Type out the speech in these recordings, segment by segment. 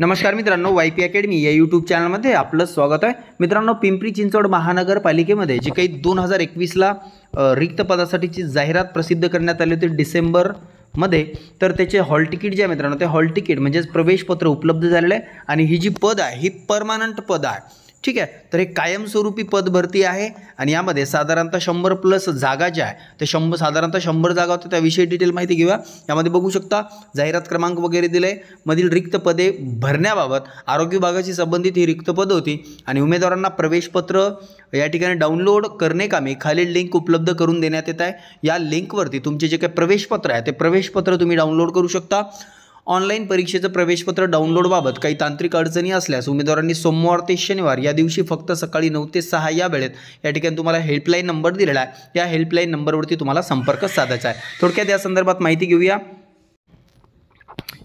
नमस्कार मित्रांनो Y P academy या यूट्यूब चॅनलमध्ये आपलं स्वागत आहे मित्रांनो पिंपरी चिंचवड महानगरपालिकेमध्ये जे काही दोन हजार एकवीसला रिक्त पदासाठीची जाहिरात प्रसिद्ध करण्यात आली होती डिसेंबर मध्ये तर त्याचे हॉल तिकीट जे आहे मित्रांनो ते हॉल तिकीट म्हणजेच प्रवेशपत्र उपलब्ध झालेलं आहे आणि ही जी पद आहे ही परमानंट पद आहे ठीक आहे तर हे कायमस्वरूपी पद भरती आहे आणि यामध्ये साधारणतः शंभर प्लस जागा ज्या आहे ते शंभर साधारणतः शंभर जागा होत्या त्याविषयी डिटेल माहिती घेऊया यामध्ये बघू शकता जाहिरात क्रमांक वगैरे दिले मधील रिक्त पदे भरण्याबाबत आरोग्य विभागाशी संबंधित ही रिक्त पदं होती आणि उमेदवारांना प्रवेशपत्र या ठिकाणी डाउनलोड करणे कामी खालील लिंक उपलब्ध करून देण्यात येत आहे या लिंकवरती तुमचे जे काही प्रवेशपत्र आहे ते प्रवेशपत्र तुम्ही डाउनलोड करू शकता ऑनलाईन परीक्षेचं प्रवेशपत्र डाउनलोडबाबत काही तांत्रिक अडचणी असल्यास उमेदवारांनी सोमवार ते शनिवार या दिवशी फक्त सकाळी नऊ ते सहा या वेळेत या ठिकाणी तुम्हाला हेल्पलाईन नंबर दिलेला आहे या हेल्पलाईन नंबरवरती तुम्हाला संपर्क साधायचा आहे थोडक्यात या संदर्भात माहिती घेऊया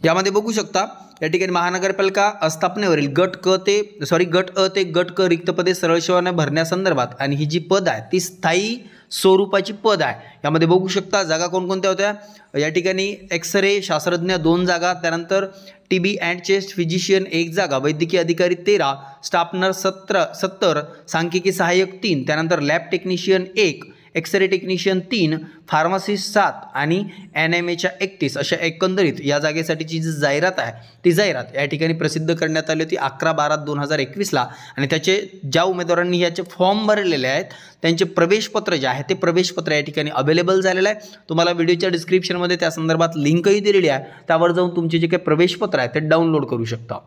यामध्ये बघू शकता या ठिकाणी महानगरपालिका स्थापनेवरील गट क ते सॉरी गट अ ते गट क रिक्त पदे सरळ सेवाने भरण्यासंदर्भात आणि ही जी पद आहे ती स्थायी स्वरूपाची पद आहे यामध्ये बघू शकता जागा कोणकोणत्या होत्या या ठिकाणी एक्सरे शास्त्रज्ञ दोन जागा त्यानंतर T B and chest physician एक जागा वैद्यकीय अधिकारी तेरा स्टापनर सत्र सत्तर सांख्यिकी सहाय्यक तीन त्यानंतर लॅब टेक्निशियन एक एक्सरे टेक्निशियन तीन फार्मासिस्ट सात आणि एन एम एच्या एकतीस अशा एकंदरीत या जागेसाठीची जी जाहिरात आहे ती जाहिरात या ठिकाणी प्रसिद्ध करण्यात आली होती अकरा बारा दोन हजार एकवीसला आणि त्याचे ज्या उमेदवारांनी याचे फॉर्म भरलेले आहेत त्यांचे प्रवेशपत्र जे आहे ते प्रवेशपत्र या ठिकाणी अवेलेबल झालेलं आहे तुम्हाला व्हिडिओच्या डिस्क्रिप्शनमध्ये त्या संदर्भात लिंकही दिलेली आहे त्यावर जाऊन तुमचे जे काही प्रवेशपत्र आहे ते डाउनलोड करू शकता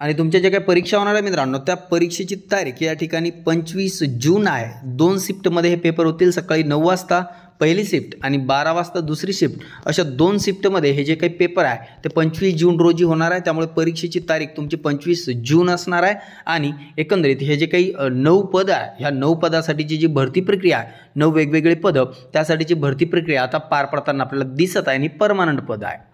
आणि तुमच्या ज्या काही परीक्षा होणार आहे मित्रांनो त्या परीक्षेची तारीख या ठिकाणी पंचवीस जून आहे दोन शिफ्टमध्ये हे पेपर होतील सकाळी नऊ वाजता पहिली शिफ्ट आणि बारा वाजता दुसरी शिफ्ट अशा दोन शिफ्टमध्ये हे जे काही पेपर आहे ते पंचवीस जून रोजी होणार आहे त्यामुळे परीक्षेची तारीख तुमची पंचवीस जून असणार आहे आणि एकंदरीत हे जे काही नऊ पद आहे ह्या नऊ पदासाठीची जी भरती प्रक्रिया आहे नऊ वेगवेगळे पदं त्यासाठीची भरती प्रक्रिया आता पार पडताना आपल्याला दिसत आहे आणि परमानंट पद आहे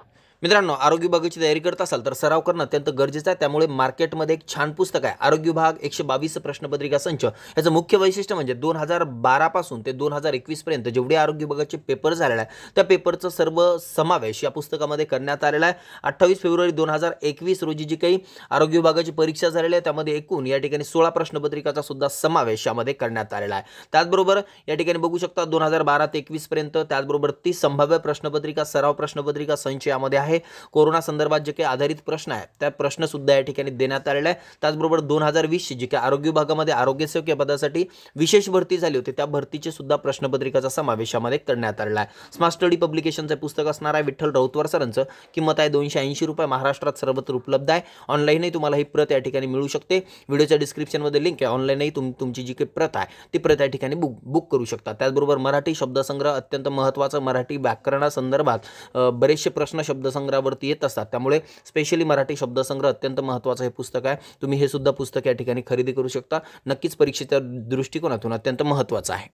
मित्रांनो आरोग्य विभागाची तयारी करत असाल तर सराव करणं अत्यंत गरजेचं आहे त्यामुळे मार्केटमध्ये एक छान पुस्तक आहे आरोग्य विभाग एकशे बावीस प्रश्नपत्रिका संच याचं मुख्य वैशिष्ट्य म्हणजे दोन हजार बारापासून ते दोन हजार एकवीसपर्यंत जेवढे आरोग्य विभागाचे पेपर झालेला आहे त्या पेपरचं सर्व समावेश या पुस्तकामध्ये करण्यात आलेला आहे अठ्ठावीस फेब्रुवारी दोन हजार एकवीस रोजी जी काही आरोग्य विभागाची परीक्षा झालेली आहे त्यामध्ये एकूण या ठिकाणी सोळा प्रश्नपत्रिकाचा सुद्धा समावेश यामध्ये करण्यात आलेला आहे त्याचबरोबर या ठिकाणी बघू शकता दोन हजार बारा ते एकवीसपर्यंत त्याचबरोबर तीस संभाव्य प्रश्नपत्रिका सराव प्रश्नपत्रिका संच यामध्ये आहे कोरोना संदर्भात जे काही आधारित प्रश्न आहे त्या प्रश्नसुद्धा या ठिकाणी देण्यात आलेला आहे त्याचबरोबर दोन हजार वीसची जी काही आरोग्य विभागामध्ये आरोग्यसेवक या पदासाठी विशेष भरती झाली होती त्या भरतीचे सुद्धा प्रश्नपत्रिकाचा समावेशामध्ये करण्यात आलेला आहे स्मार्ट स्टडी पब्लिकेशनचे पुस्तक असणार आहे विठ्ठल राऊतवार सरांचं किंमत आहे दोनशे ऐंशी रुपये महाराष्ट्रात सर्वत्र उपलब्ध आहे ऑनलाईनही तुम्हाला ही प्रत या ठिकाणी मिळू शकते व्हिडिओच्या डिस्क्रिप्शनमध्ये लिंक आहे ऑनलाईनही तुम तुमची जी काही प्रत आहे ती प्रत या ठिकाणी बुक बुक करू शकता त्याचबरोबर मराठी शब्दसंग्रह अत्यंत महत्त्वाचा मराठी व्याकरणासंदर्भात बरेचसे प्रश्न शब्दसंग्रह संग्रहावरती येत असतात त्यामुळे स्पेशली मराठी शब्दसंग्रह अत्यंत महत्त्वाचं हे पुस्तक आहे तुम्ही हे सुद्धा पुस्तक या ठिकाणी खरेदी करू शकता नक्कीच परीक्षेच्या दृष्टिकोनातून अत्यंत महत्त्वाचं आहे